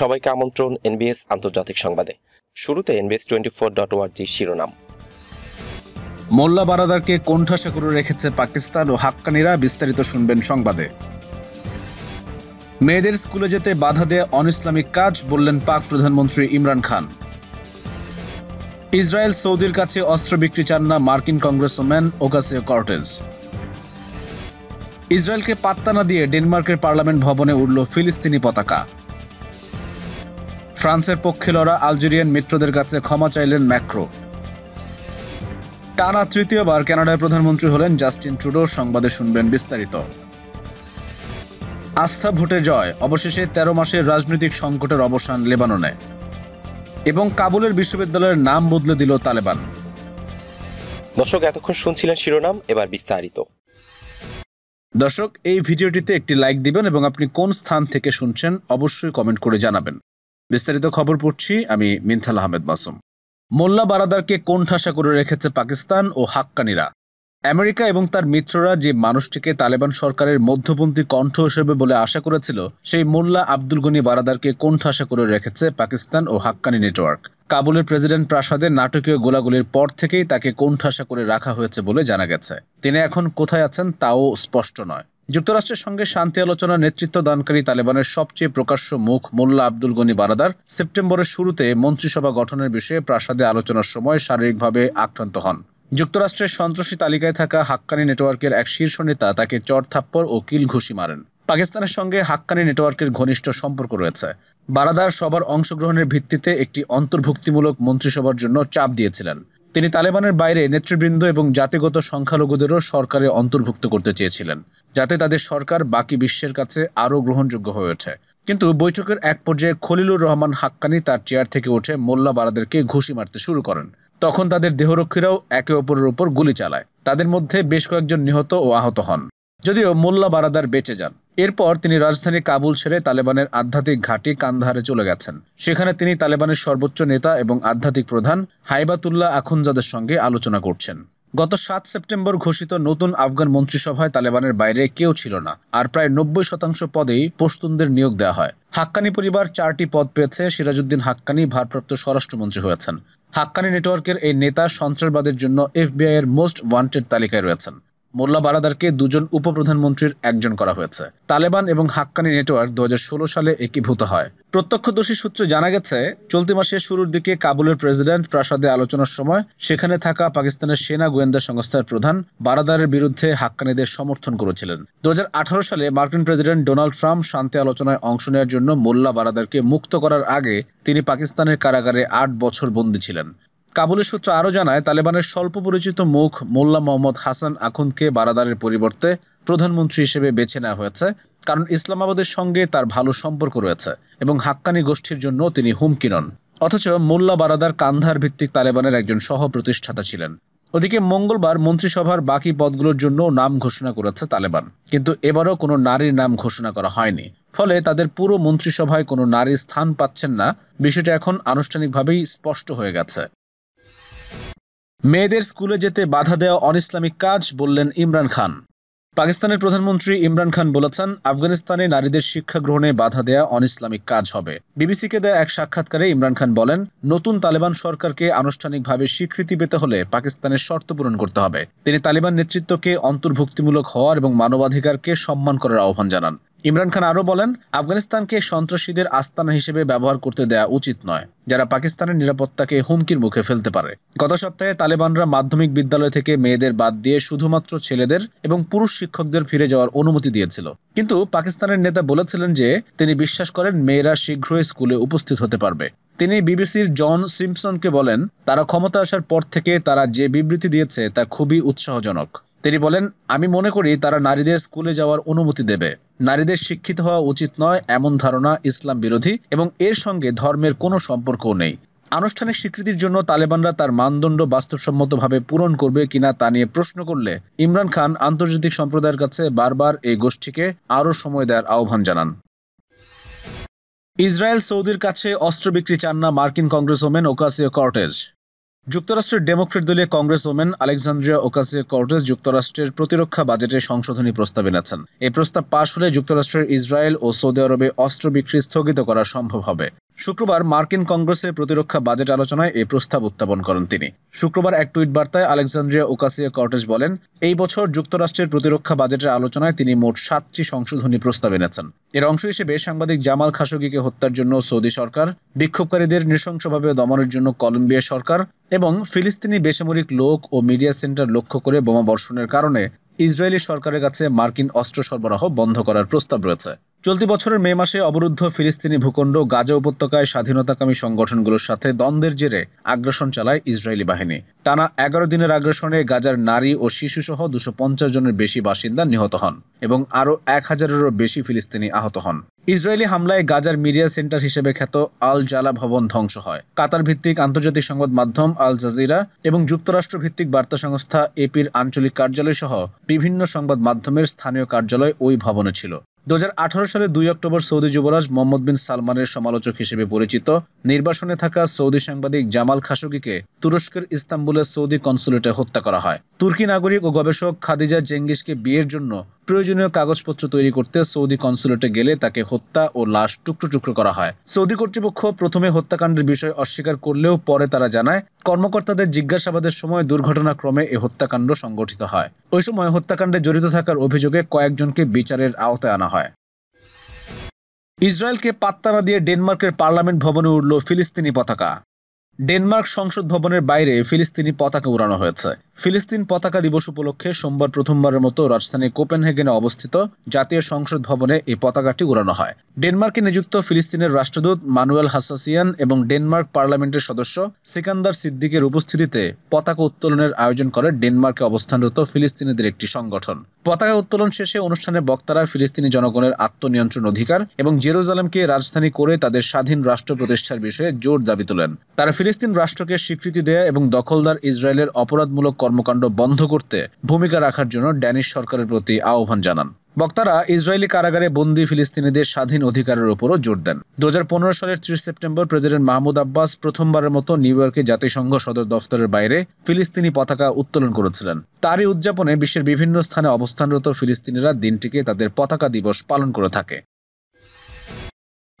সবাইকে আমন্ত্রণ এনবিএস আন্তর্জাতিক সংবাদে শুরুতে এনবিএস টোয়েন্টি ফোর ডট ওয়ার্জি শিরোনাম মোল্লা বারাদারকে কোণঠাসা করে রেখেছে পাকিস্তান ও হাক্কানিরা বিস্তারিত শুনবেন সংবাদে মেয়েদের স্কুলে যেতে বাধা দেয়া অন ইসলামিক কাজ বললেন পাক প্রধানমন্ত্রী ইমরান খান ইসরায়েল সৌদির কাছে অস্ত্র বিক্রি চান না মার্কিন কংগ্রেসম্যান ওকাসিও কর্টেজ ইসরায়েলকে পাত্তা না দিয়ে ডেনমার্কের পার্লামেন্ট ভবনে উঠল ফিলিস্তিনি পতাকা ফ্রান্সের পক্ষে লড়া আলজেরিয়ান মিত্রদের কাছে ক্ষমা চাইলেন ম্যাক্রো টানা তৃতীয়বার কানাডায় প্রধানমন্ত্রী হলেন জাস্টিন ট্রুডো সংবাদে শুনবেন বিস্তারিত আস্থা ভোটে জয় অবশেষে ১৩ মাসের রাজনৈতিক সংকটের অবসান লেবাননে এবং কাবুলের বিশ্ববিদ্যালয়ের নাম বদলে দিল তালেবান দর্শক এতক্ষণ শুনছিলেন শিরোনাম এবার বিস্তারিত দর্শক এই ভিডিওটিতে একটি লাইক দিবেন এবং আপনি কোন স্থান থেকে শুনছেন অবশ্যই কমেন্ট করে জানাবেন বিস্তারিত খবর পড়ছি আমি মিনথাল আহমেদ মাসুম মোল্লা বারাদারকে কোণঠাসা করে রেখেছে পাকিস্তান ও হাক্কানিরা আমেরিকা এবং তার মিত্ররা যে মানুষটিকে তালেবান সরকারের মধ্যপন্থী কণ্ঠ হিসেবে বলে আশা করেছিল সেই মোল্লা আব্দুল গনি বারাদারকে কোণঠাসা করে রেখেছে পাকিস্তান ও হাক্কানি নেটওয়ার্ক কাবুলের প্রেসিডেন্ট প্রাসাদে নাটকীয় গোলাগুলির পর থেকেই তাকে কোণঠাসা করে রাখা হয়েছে বলে জানা গেছে তিনি এখন কোথায় আছেন তাও স্পষ্ট নয় যুক্তরাষ্ট্রের সঙ্গে শান্তি আলোচনার নেতৃত্ব দানকারী তালেবানের সবচেয়ে প্রকাশ্য মুখ মোল্লা আব্দুল গনি বারাদার সেপ্টেম্বরের শুরুতে মন্ত্রিসভা গঠনের বিষয়ে প্রাসাদে আলোচনার সময় শারীরিকভাবে আক্রান্ত হন যুক্তরাষ্ট্রের সন্ত্রাসী তালিকায় থাকা হাক্কানি নেটওয়ার্কের এক শীর্ষ নেতা তাকে চর থাপ্পড় ও কিল ঘুষি মারেন পাকিস্তানের সঙ্গে হাক্কানি নেটওয়ার্কের ঘনিষ্ঠ সম্পর্ক রয়েছে বারাদার সবার অংশগ্রহণের ভিত্তিতে একটি অন্তর্ভুক্তিমূলক মন্ত্রিসভার জন্য চাপ দিয়েছিলেন তিনি তালেবানের বাইরে নেতৃবৃন্দ এবং জাতিগত সংখ্যালঘুদেরও সরকারে অন্তর্ভুক্ত করতে চেয়েছিলেন যাতে তাদের সরকার বাকি বিশ্বের কাছে আরও গ্রহণযোগ্য হয়ে ওঠে কিন্তু বৈঠকের এক পর্যায়ে খলিলুর রহমান হাক্কানি তার চেয়ার থেকে উঠে মোল্লা বারাদেরকে ঘুষি মারতে শুরু করেন তখন তাদের দেহরক্ষীরাও একে অপরের ওপর গুলি চালায় তাদের মধ্যে বেশ কয়েকজন নিহত ও আহত হন যদিও মোল্লা বারাদার বেঁচে যান এরপর তিনি রাজধানী কাবুল ছেড়ে তালেবানের আধ্যাত্মিক ঘাঁটি কান্দাহারে চলে গেছেন সেখানে তিনি তালেবানের সর্বোচ্চ নেতা এবং আধ্যাত্মিক প্রধান হাইবাতুল্লাহ আখুনজাদের সঙ্গে আলোচনা করছেন গত সাত সেপ্টেম্বর ঘোষিত নতুন আফগান মন্ত্রিসভায় তালেবানের বাইরে কেউ ছিল না আর প্রায় নব্বই শতাংশ পদেই পশতুনদের নিয়োগ দেওয়া হয় হাক্কানি পরিবার চারটি পদ পেয়েছে সিরাজউদ্দিন হাক্কানি ভারপ্রাপ্ত স্বরাষ্ট্রমন্ত্রী হয়েছেন হাক্কানি নেটওয়ার্কের এই নেতা সন্ত্রাসবাদের জন্য এফবিআই এর মোস্ট ওয়ান্টেড তালিকায় রয়েছেন মোল্লা বারাদারকে দুজন উপপ্রধানমন্ত্রীর একজন করা হয়েছে তালেবান এবং হাক্কানি নেটওয়ার্ক দু সালে একীভূত হয় প্রত্যক্ষদর্শী সূত্রে জানা গেছে চলতি মাসের শুরুর দিকে কাবুলের প্রেসিডেন্ট প্রাসাদে আলোচনার সময় সেখানে থাকা পাকিস্তানের সেনা গোয়েন্দা সংস্থার প্রধান বারাদারের বিরুদ্ধে হাক্কানিদের সমর্থন করেছিলেন দু সালে মার্কিন প্রেসিডেন্ট ডোনাল্ড ট্রাম্প শান্তি আলোচনায় অংশ নেওয়ার জন্য মোল্লা বারাদারকে মুক্ত করার আগে তিনি পাকিস্তানের কারাগারে আট বছর বন্দী ছিলেন কাবুলের সূত্র আরও জানায় তালেবানের স্বল্প পরিচিত মুখ মোল্লা মোহাম্মদ হাসান আখুনকে বারাদারের পরিবর্তে প্রধানমন্ত্রী হিসেবে বেছে নেওয়া হয়েছে কারণ ইসলামাবাদের সঙ্গে তার ভালো সম্পর্ক রয়েছে এবং হাক্কানি গোষ্ঠীর জন্য তিনি হুমকি নন অথচ মোল্লা বারাদার কান্ধার ভিত্তিক তালেবানের একজন সহ প্রতিষ্ঠাতা ছিলেন ওদিকে মঙ্গলবার মন্ত্রিসভার বাকি পদগুলোর জন্য নাম ঘোষণা করেছে তালেবান কিন্তু এবারও কোনো নারীর নাম ঘোষণা করা হয়নি ফলে তাদের পুরো মন্ত্রিসভায় কোনো নারী স্থান পাচ্ছেন না বিষয়টি এখন আনুষ্ঠানিকভাবেই স্পষ্ট হয়ে গেছে মেয়েদের স্কুলে যেতে বাধা দেওয়া অনিসলামিক কাজ বললেন ইমরান খান পাকিস্তানের প্রধানমন্ত্রী ইমরান খান বলেছেন আফগানিস্তানে নারীদের শিক্ষা গ্রহণে বাধা দেয়া অনিসলামিক কাজ হবে বিবিসিকে দেয়া এক সাক্ষাৎকারে ইমরান খান বলেন নতুন তালেবান সরকারকে আনুষ্ঠানিকভাবে স্বীকৃতি পেতে হলে পাকিস্তানের শর্ত পূরণ করতে হবে তিনি তালেবান নেতৃত্বকে অন্তর্ভুক্তিমূলক হওয়ার এবং মানবাধিকারকে সম্মান করার আহ্বান জানান ইমরান খান আরও বলেন আফগানিস্তানকে সন্ত্রাসীদের আস্তানা হিসেবে ব্যবহার করতে দেয়া উচিত নয় যারা পাকিস্তানের নিরাপত্তাকে হুমকির মুখে ফেলতে পারে গত সপ্তাহে তালেবানরা মাধ্যমিক বিদ্যালয় থেকে মেয়েদের বাদ দিয়ে শুধুমাত্র ছেলেদের এবং পুরুষ শিক্ষকদের ফিরে যাওয়ার অনুমতি দিয়েছিল কিন্তু পাকিস্তানের নেতা বলেছিলেন যে তিনি বিশ্বাস করেন মেয়েরা শীঘ্রই স্কুলে উপস্থিত হতে পারবে তিনি বিবিসির জন সিমসনকে বলেন তারা ক্ষমতা আসার পর থেকে তারা যে বিবৃতি দিয়েছে তা খুবই উৎসাহজনক তিনি বলেন আমি মনে করি তারা নারীদের স্কুলে যাওয়ার অনুমতি দেবে নারীদের শিক্ষিত হওয়া উচিত নয় এমন ধারণা ইসলাম বিরোধী এবং এর সঙ্গে ধর্মের কোনো সম্পর্কও নেই আনুষ্ঠানিক স্বীকৃতির জন্য তালেবানরা তার মানদণ্ড বাস্তবসম্মতভাবে পূরণ করবে কিনা তা নিয়ে প্রশ্ন করলে ইমরান খান আন্তর্জাতিক সম্প্রদায়ের কাছে বারবার এই গোষ্ঠীকে আরও সময় দেওয়ার আহ্বান জানান ইসরায়েল সৌদির কাছে অস্ত্র বিক্রি চান না মার্কিন ওমেন ওকাসিও কর্টেজ যুক্তরাষ্ট্রের ডেমোক্রেট দলীয় congresswoman Alexandria Ocasio Cortez যুক্তরাষ্ট্রের প্রতিরক্ষা বাজেটে সংশোধনী প্রস্তাব এনেছেন এই প্রস্তাব পাশ হলে যুক্তরাষ্ট্রের ইসরায়েল ও সৌদি আরবে অস্ত্র বিক্রি স্থগিত করা সম্ভব হবে শুক্রবার মার্কিন কংগ্রেসে প্রতিরক্ষা বাজেট আলোচনায় এই প্রস্তাব উত্থাপন করেন তিনি শুক্রবার এক টুইট বার্তায় আলেকজান্দ্রিয়া ওকাসিয়া কর্টেজ বলেন এই বছর যুক্তরাষ্ট্রের প্রতিরক্ষা বাজেটের আলোচনায় তিনি মোট সাতটি সংশোধনী প্রস্তাব এনেছেন এর অংশ হিসেবে সাংবাদিক জামাল খাশোগিকে হত্যার জন্য সৌদি সরকার বিক্ষোভকারীদের নৃশংসভাবে দমনের জন্য কলম্বিয়া সরকার এবং ফিলিস্তিনি বেসামরিক লোক ও মিডিয়া সেন্টার লক্ষ্য করে বোমা বর্ষণের কারণে ইসরায়েলি সরকারের কাছে মার্কিন অস্ত্র সরবরাহ বন্ধ করার প্রস্তাব রয়েছে চলতি বছরের মে মাসে অবরুদ্ধ ফিলিস্তিনি ভূখণ্ড গাজা উপত্যকায় স্বাধীনতাকামী সংগঠনগুলোর সাথে দ্বন্দ্বের জেরে আগ্রাসন চালায় ইসরায়েলি বাহিনী টানা এগারো দিনের আগ্রাসনে গাজার নারী ও শিশু সহ দুশো পঞ্চাশ জনের বেশি বাসিন্দা নিহত হন এবং আরও এক হাজারেরও বেশি ফিলিস্তিনি আহত হন ইসরায়েলি হামলায় গাজার মিডিয়া সেন্টার হিসেবে খ্যাত আল জালা ভবন ধ্বংস হয় কাতার ভিত্তিক আন্তর্জাতিক সংবাদ মাধ্যম আল জাজিরা এবং যুক্তরাষ্ট্র ভিত্তিক বার্তা সংস্থা এপির আঞ্চলিক কার্যালয় সহ বিভিন্ন সংবাদ মাধ্যমের স্থানীয় কার্যালয় ওই ভবনে ছিল দু সালে দুই অক্টোবর সৌদি যুবরাজ মোহাম্মদ বিন সালমানের সমালোচক হিসেবে পরিচিত নির্বাসনে থাকা সৌদি সাংবাদিক জামাল খাসুকিকে তুরস্কের ইস্তাম্বুলের সৌদি কনসুলেটে হত্যা করা হয় তুর্কি নাগরিক ও গবেষক খাদিজা জেঙ্গিসকে বিয়ের জন্য প্রয়োজনীয় কাগজপত্র তৈরি করতে সৌদি কনসুলেটে গেলে তাকে হত্যা ও লাশ টুকরো টুকরো করা হয় সৌদি কর্তৃপক্ষ প্রথমে হত্যাকাণ্ডের বিষয় অস্বীকার করলেও পরে তারা জানায় কর্মকর্তাদের জিজ্ঞাসাবাদের সময় দুর্ঘটনাক্রমে এ হত্যাকাণ্ড সংগঠিত হয় ওই সময় হত্যাকাণ্ডে জড়িত থাকার অভিযোগে কয়েকজনকে বিচারের আওতায় আনা হয় ইসরায়েলকে পাত্তারা দিয়ে ডেনমার্কের পার্লামেন্ট ভবনে উঠল ফিলিস্তিনি পতাকা ডেনমার্ক সংসদ ভবনের বাইরে ফিলিস্তিনি পতাকা উড়ানো হয়েছে ফিলিস্তিন পতাকা দিবস উপলক্ষে সোমবার প্রথমবারের মতো রাজধানী কোপেনহেগেনে অবস্থিত জাতীয় সংসদ ভবনে এই পতাকাটি উড়ানো হয় ডেনমার্কে নিযুক্ত ফিলিস্তিনের রাষ্ট্রদূত মানুয়েল হাসাসিয়ান এবং ডেনমার্ক পার্লামেন্টের সদস্য সিকান্দার সিদ্দিকের উপস্থিতিতে পতাকা উত্তোলনের আয়োজন করে ডেনমার্কে অবস্থানরত ফিলিস্তিনিদের একটি সংগঠন পতাকা উত্তোলন শেষে অনুষ্ঠানে বক্তারা ফিলিস্তিনি জনগণের আত্মনিয়ন্ত্রণ অধিকার এবং জেরুজালেমকে রাজধানী করে তাদের স্বাধীন রাষ্ট্র প্রতিষ্ঠার বিষয়ে জোর দাবি তোলেন তারা ফিলিস্তিন রাষ্ট্রকে স্বীকৃতি দেয়া এবং দখলদার ইসরায়েলের অপরাধমূলক কর্মকাণ্ড বন্ধ করতে ভূমিকা রাখার জন্য ড্যানিশ সরকারের প্রতি আহ্বান জানান বক্তারা ইসরায়েলি কারাগারে বন্দী ফিলিস্তিনিদের স্বাধীন অধিকারের উপরও জোর দেন দু সালের ত্রিশ সেপ্টেম্বর প্রেসিডেন্ট মাহমুদ আব্বাস প্রথমবারের মতো নিউ ইয়র্কে জাতিসংঘ সদর দফতরের বাইরে ফিলিস্তিনি পতাকা উত্তোলন করেছিলেন তারই উদযাপনে বিশ্বের বিভিন্ন স্থানে অবস্থানরত ফিলিস্তিনিরা দিনটিকে তাদের পতাকা দিবস পালন করে থাকে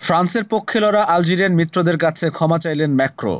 ফ্রান্সের পক্ষে লড়া আলজেরিয়ান মিত্রদের কাছে ক্ষমা চাইলেন ম্যাক্রো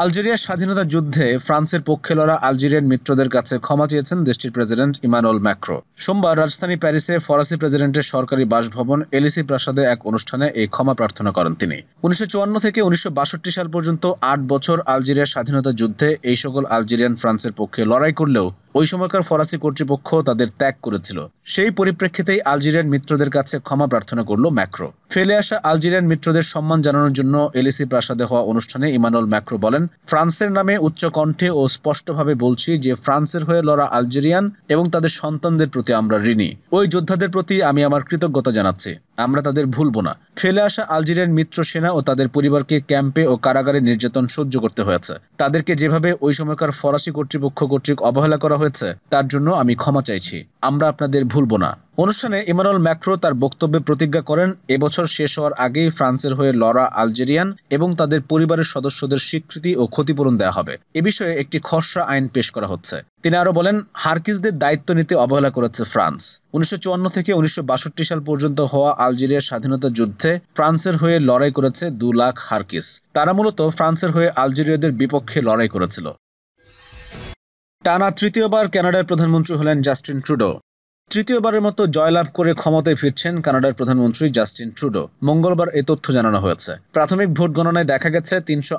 আলজেরিয়ার স্বাধীনতা যুদ্ধে ফ্রান্সের পক্ষে লড়া আলজেরিয়ান মিত্রদের কাছে ক্ষমা চেয়েছেন দেশটির প্রেসিডেন্ট ইমানুয়েল ম্যাক্রো সোমবার রাজধানী প্যারিসে ফরাসি প্রেসিডেন্টের সরকারি বাসভবন এলিসি প্রাসাদে এক অনুষ্ঠানে এই ক্ষমা প্রার্থনা করেন তিনি উনিশশো থেকে উনিশশো সাল পর্যন্ত আট বছর আলজেরিয়ার স্বাধীনতা যুদ্ধে এই সকল আলজেরিয়ান ফ্রান্সের পক্ষে লড়াই করলেও ওই সময়কার ফরাসি কর্তৃপক্ষ তাদের ত্যাগ করেছিল সেই পরিপ্রেক্ষিতেই আলজেরিয়ান মিত্রদের কাছে ক্ষমা প্রার্থনা করল ম্যাক্রো ফেলে আসা আলজেরিয়ান মিত্রদের সম্মান জানানোর জন্য এলিসি প্রাসাদে হওয়া অনুষ্ঠানে ইমানুয়েল ম্যাক্রো বলেন ফ্রান্সের নামে উচ্চ কণ্ঠে ও স্পষ্টভাবে বলছি যে ফ্রান্সের হয়ে লড়া আলজেরিয়ান এবং তাদের সন্তানদের প্রতি আমরা ঋণী ওই যোদ্ধাদের প্রতি আমি আমার কৃতজ্ঞতা জানাচ্ছি আমরা তাদের ভুলব না ফেলে আসা আলজেরিয়ার মিত্র সেনা ও তাদের পরিবারকে ক্যাম্পে ও কারাগারে নির্যাতন সহ্য করতে হয়েছে তাদেরকে যেভাবে ওই সময়কার ফরাসি কর্তৃপক্ষ কর্তৃক অবহেলা করা হয়েছে তার জন্য আমি ক্ষমা চাইছি আমরা আপনাদের ভুলব না অনুষ্ঠানে ইমানুয়েল ম্যাক্রো তার বক্তব্যে প্রতিজ্ঞা করেন এবছর শেষ হওয়ার আগেই ফ্রান্সের হয়ে লড়া আলজেরিয়ান এবং তাদের পরিবারের সদস্যদের স্বীকৃতি ও ক্ষতিপূরণ দেওয়া হবে এ বিষয়ে একটি খসড়া আইন পেশ করা হচ্ছে তিনি আরও বলেন হার্কিসদের দায়িত্ব নিতে অবহেলা করেছে ফ্রান্স উনিশশো থেকে উনিশশো সাল পর্যন্ত হওয়া আলজেরিয়ার স্বাধীনতা যুদ্ধে ফ্রান্সের হয়ে লড়াই করেছে দু লাখ হার্কিস তারা মূলত ফ্রান্সের হয়ে আলজেরিয়াদের বিপক্ষে লড়াই করেছিল টানা তৃতীয়বার কানাডার প্রধানমন্ত্রী হলেন জাস্টিন ট্রুডো তৃতীয়বারের মতো জয়লাভ করে ক্ষমতায় ফিরছেন কানাডার প্রধানমন্ত্রী জাস্টিন ট্রুডো মঙ্গলবার এ তথ্য জানানো হয়েছে প্রাথমিক ভোট গণনায় দেখা গেছে তিনশো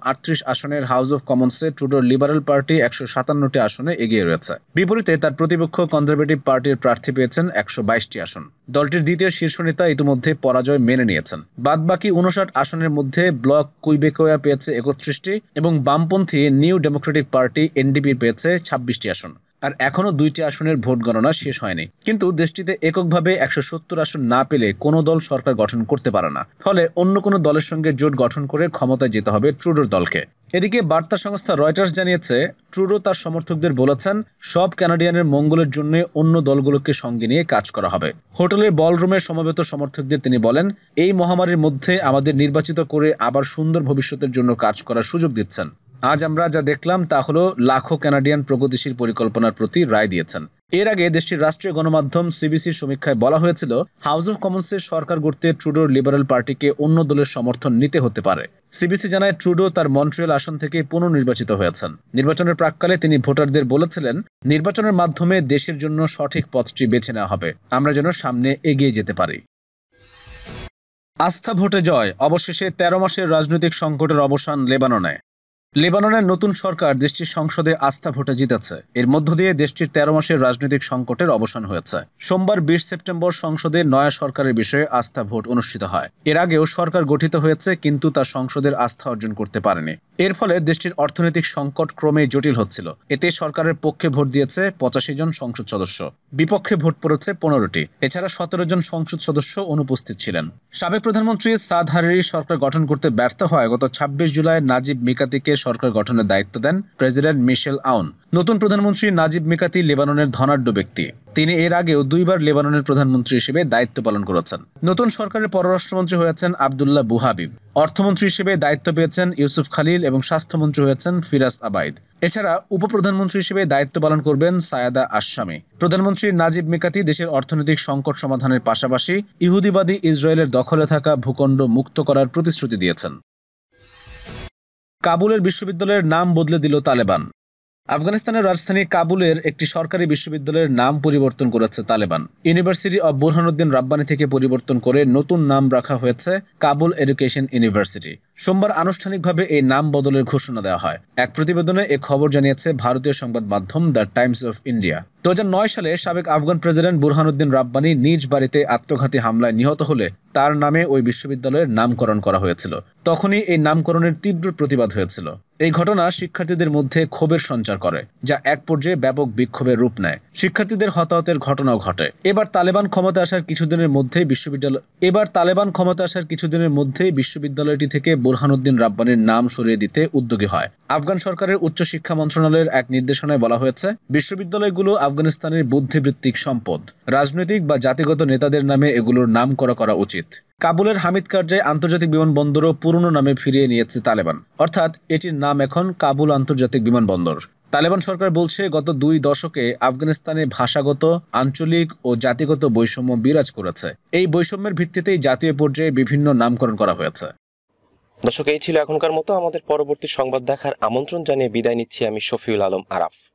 আসনের হাউস অব কমন্সে ট্রুডোর লিবারেল পার্টি একশো সাতান্নটি আসনে এগিয়ে রয়েছে বিপরীতে তার প্রতিপক্ষ কনজারভেটিভ পার্টির প্রার্থী পেয়েছেন একশো বাইশটি আসন দলটির দ্বিতীয় শীর্ষ নেতা ইতিমধ্যে পরাজয় মেনে নিয়েছেন বাদবাকি উনষাট আসনের মধ্যে ব্লক কুইবেকোয়া পেয়েছে একত্রিশটি এবং বামপন্থী নিউ ডেমোক্রেটিক পার্টি এনডিপি পেয়েছে ছাব্বিশটি আসন আর এখনও দুইটি আসনের ভোট গণনা শেষ হয়নি কিন্তু দেশটিতে এককভাবে একশো সত্তর আসন না পেলে কোনো দল সরকার গঠন করতে পারে না ফলে অন্য কোনো দলের সঙ্গে জোট গঠন করে ক্ষমতায় যেতে হবে ট্রুডোর দলকে এদিকে বার্তা সংস্থা রয়টার্স জানিয়েছে ট্রুডো তার সমর্থকদের বলেছেন সব ক্যানাডিয়ানের মঙ্গলের জন্য অন্য দলগুলোকে সঙ্গে নিয়ে কাজ করা হবে হোটেলের বলরুমে সমবেত সমর্থকদের তিনি বলেন এই মহামারীর মধ্যে আমাদের নির্বাচিত করে আবার সুন্দর ভবিষ্যতের জন্য কাজ করার সুযোগ দিচ্ছেন আজ আমরা যা দেখলাম তা হল লাখো কানাডিয়ান প্রগতিশীল পরিকল্পনার প্রতি রায় দিয়েছেন এর আগে দেশটির রাষ্ট্রীয় গণমাধ্যম সিবিসির সমীক্ষায় বলা হয়েছিল হাউস অব কমন্সের সরকার গড়তে ট্রুডোর লিবারেল পার্টিকে অন্য দলের সমর্থন নিতে হতে পারে সিবিসি জানায় ট্রুডো তার মন্ট্রিয়াল আসন থেকে পুনর্নির্বাচিত হয়েছেন নির্বাচনের প্রাককালে তিনি ভোটারদের বলেছিলেন নির্বাচনের মাধ্যমে দেশের জন্য সঠিক পথটি বেছে নেওয়া হবে আমরা যেন সামনে এগিয়ে যেতে পারি আস্থা ভোটে জয় অবশেষে তেরো মাসের রাজনৈতিক সংকটের অবসান লেবাননে লেবাননের নতুন সরকার দেশটির সংসদে আস্থা ভোটে জিতেছে এর মধ্য দিয়ে দেশটির তেরো মাসের রাজনৈতিক সংকটের অবসান হয়েছে সোমবার বিশ সেপ্টেম্বর সংসদে নয়া সরকারের বিষয়ে আস্থা ভোট অনুষ্ঠিত হয় এর আগেও সরকার গঠিত হয়েছে কিন্তু তা সংসদের আস্থা অর্জন করতে পারেনি এর ফলে দেশটির অর্থনৈতিক সংকট ক্রমেই জটিল হচ্ছিল এতে সরকারের পক্ষে ভোট দিয়েছে পঁচাশি জন সংসদ সদস্য বিপক্ষে ভোট পড়েছে পনেরোটি এছাড়া সতেরো জন সংসদ সদস্য অনুপস্থিত ছিলেন সাবেক প্রধানমন্ত্রী সাদ হারিরি সরকার গঠন করতে ব্যর্থ হয় গত ছাব্বিশ জুলাই নাজিব মিকাতিকে সরকার গঠনের দায়িত্ব দেন প্রেসিডেন্ট মিশেল আউন নতুন প্রধানমন্ত্রী নাজিব মিকাতি লেবাননের ধনাঢ্য ব্যক্তি তিনি এর আগেও দুইবার লেবাননের প্রধানমন্ত্রী হিসেবে দায়িত্ব পালন করেছেন নতুন সরকারের পররাষ্ট্রমন্ত্রী হয়েছেন আবদুল্লাহ বুহাবিব অর্থমন্ত্রী হিসেবে দায়িত্ব পেয়েছেন ইউসুফ খালিল এবং স্বাস্থ্যমন্ত্রী হয়েছেন ফিরাজ আবাইদ এছাড়া উপপ্রধানমন্ত্রী হিসেবে দায়িত্ব পালন করবেন সায়াদা আসামি প্রধানমন্ত্রী নাজিব মিকাতি দেশের অর্থনৈতিক সংকট সমাধানের পাশাপাশি ইহুদিবাদী ইসরায়েলের দখলে থাকা ভূখণ্ড মুক্ত করার প্রতিশ্রুতি দিয়েছেন কাবুলের বিশ্ববিদ্যালয়ের নাম বদলে দিল তালেবান আফগানিস্তানের রাজধানী কাবুলের একটি সরকারি বিশ্ববিদ্যালয়ের নাম পরিবর্তন করেছে Taliban university of Burhanuddin Rabbani থেকে পরিবর্তন করে নতুন নাম রাখা হয়েছে কাবুল এডুকেশন ইউনিভার্সিটি সোমবার আনুষ্ঠানিকভাবে এই নাম বদলের ঘোষণা দেওয়া হয় এক প্রতিবেদনে এ খবর জানিয়েছে ভারতীয় সংবাদ মাধ্যম দ্য টাইমস অফ ইন্ডিয়া দু সালে সাবেক আফগান প্রেসিডেন্ট বুরহানুদ্দিন রাব্বানি নিজ বাড়িতে আত্মঘাতী হামলায় নিহত হলে তার নামে ওই বিশ্ববিদ্যালয়ের নামকরণ করা হয়েছিল তখনই এই নামকরণের তীব্র প্রতিবাদ হয়েছিল এই ঘটনা শিক্ষার্থীদের মধ্যে ক্ষোভের সঞ্চার করে যা এক পর্যায়ে ব্যাপক বিক্ষোভের রূপ নেয় শিক্ষার্থীদের হতাহতের ঘটনাও ঘটে এবার তালেবান ক্ষমতা আসার কিছুদিনের মধ্যেই বিশ্ববিদ্যালয় এবার তালেবান ক্ষমতা আসার কিছুদিনের মধ্যেই বিশ্ববিদ্যালয়টি থেকে বুরহানুদ্দিন রাব্বানির নাম সরিয়ে দিতে উদ্যোগী হয় আফগান সরকারের উচ্চ শিক্ষা মন্ত্রণালয়ের এক নির্দেশনায় বলা হয়েছে বিশ্ববিদ্যালয়গুলো আফগানিস্তানের বুদ্ধিবৃত্তিক সম্পদ রাজনৈতিক বা জাতিগত নেতাদের নামে এগুলোর নাম করা করা উচিত কাবুলের হামিদ কারজাই আন্তর্জাতিক বিমানবন্দরও পুরনো নামে ফিরিয়ে নিয়েছে তালেবান অর্থাৎ এটির নাম এখন কাবুল আন্তর্জাতিক বিমানবন্দর তালেবান সরকার বলছে গত দুই দশকে আফগানিস্তানে ভাষাগত আঞ্চলিক ও জাতিগত বৈষম্য বিরাজ করেছে এই বৈষম্যের ভিত্তিতেই জাতীয় পর্যায়ে বিভিন্ন নামকরণ করা হয়েছে দর্শক এই ছিল এখনকার মতো আমাদের পরবর্তী সংবাদ দেখার আমন্ত্রণ জানিয়ে বিদায় নিচ্ছি আমি শফিউল আলম আরাফ